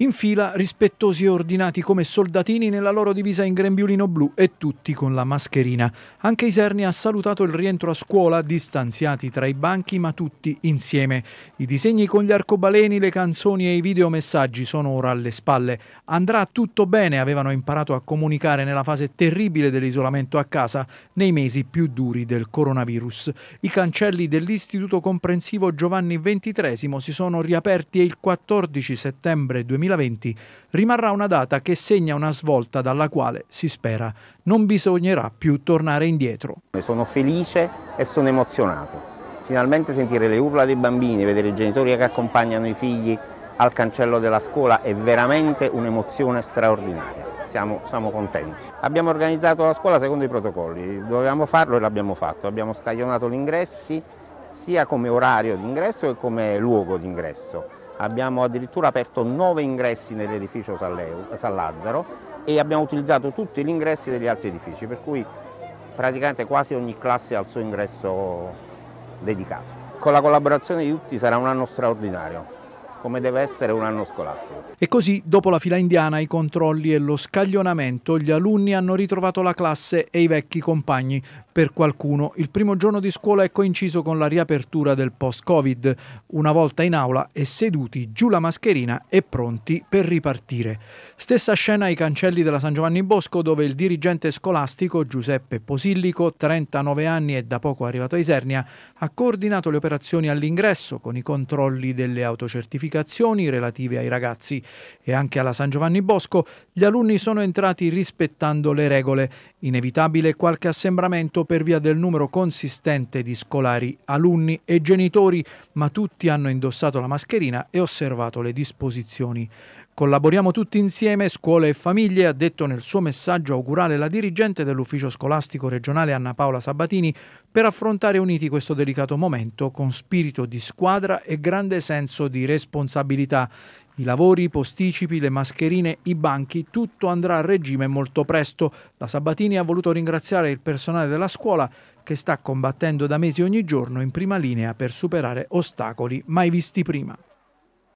in fila rispettosi e ordinati come soldatini nella loro divisa in grembiulino blu e tutti con la mascherina. Anche Iserni ha salutato il rientro a scuola, distanziati tra i banchi ma tutti insieme. I disegni con gli arcobaleni, le canzoni e i videomessaggi sono ora alle spalle. Andrà tutto bene, avevano imparato a comunicare nella fase terribile dell'isolamento a casa, nei mesi più duri del coronavirus. I cancelli dell'Istituto Comprensivo Giovanni XXIII si sono riaperti e il 14 settembre 2020 2020 rimarrà una data che segna una svolta dalla quale, si spera, non bisognerà più tornare indietro. Sono felice e sono emozionato. Finalmente sentire le urla dei bambini, vedere i genitori che accompagnano i figli al cancello della scuola è veramente un'emozione straordinaria. Siamo, siamo, contenti. Abbiamo organizzato la scuola secondo i protocolli, dovevamo farlo e l'abbiamo fatto. Abbiamo scaglionato gli ingressi sia come orario d'ingresso che come luogo d'ingresso abbiamo addirittura aperto nove ingressi nell'edificio San Lazzaro e abbiamo utilizzato tutti gli ingressi degli altri edifici, per cui praticamente quasi ogni classe ha il suo ingresso dedicato. Con la collaborazione di tutti sarà un anno straordinario come deve essere un anno scolastico. E così, dopo la fila indiana, i controlli e lo scaglionamento, gli alunni hanno ritrovato la classe e i vecchi compagni. Per qualcuno, il primo giorno di scuola è coinciso con la riapertura del post-Covid. Una volta in aula e seduti giù la mascherina e pronti per ripartire. Stessa scena ai cancelli della San Giovanni Bosco, dove il dirigente scolastico Giuseppe Posillico, 39 anni e da poco arrivato a Isernia, ha coordinato le operazioni all'ingresso con i controlli delle autocertificazioni indicazioni relative ai ragazzi. E anche alla San Giovanni Bosco gli alunni sono entrati rispettando le regole. Inevitabile qualche assembramento per via del numero consistente di scolari, alunni e genitori, ma tutti hanno indossato la mascherina e osservato le disposizioni. Collaboriamo tutti insieme, scuole e famiglie, ha detto nel suo messaggio augurale la dirigente dell'ufficio scolastico regionale Anna Paola Sabatini, per affrontare uniti questo delicato momento con spirito di squadra e grande senso di responsabilità. I lavori, i posticipi, le mascherine, i banchi, tutto andrà a regime molto presto. La Sabatini ha voluto ringraziare il personale della scuola che sta combattendo da mesi ogni giorno in prima linea per superare ostacoli mai visti prima.